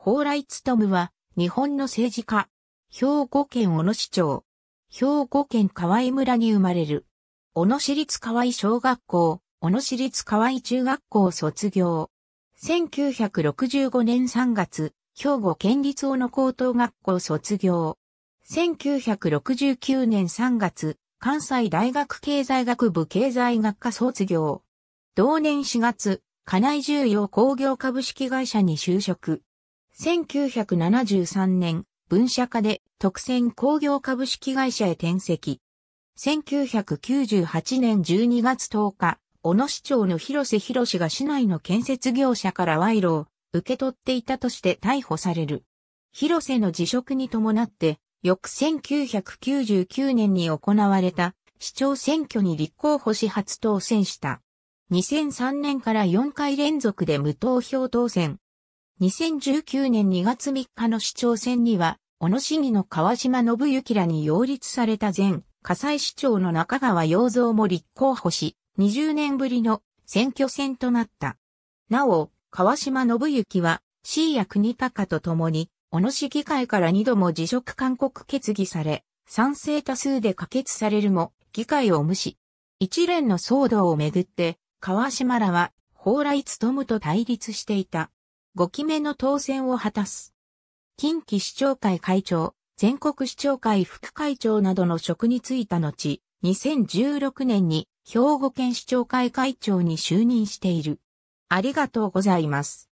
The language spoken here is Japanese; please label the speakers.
Speaker 1: 蓬莱務は、日本の政治家。兵庫県小野市長。兵庫県河合村に生まれる。小野市立河合小学校、小野市立河合中学校卒業。1965年3月、兵庫県立小野高等学校卒業。1969年3月、関西大学経済学部経済学科卒業。同年4月、金井重要工業株式会社に就職。1973年、分社化で特選工業株式会社へ転籍。1998年12月10日、小野市長の広瀬博氏が市内の建設業者から賄賂を受け取っていたとして逮捕される。広瀬の辞職に伴って、翌1999年に行われた市長選挙に立候補し初当選した。2003年から4回連続で無投票当選。2019年2月3日の市長選には、小野市議の川島信幸らに擁立された前、火西市長の中川洋蔵も立候補し、20年ぶりの選挙戦となった。なお、川島信幸は、市谷国高と共に、小野市議会から2度も辞職勧告決議され、賛成多数で可決されるも、議会を無視。一連の騒動をめぐって、川島らは、蓬莱務と対立していた。5期目の当選を果たす。近畿市長会会長、全国市長会副会長などの職に就いた後、2016年に兵庫県市長会会長に就任している。ありがとうございます。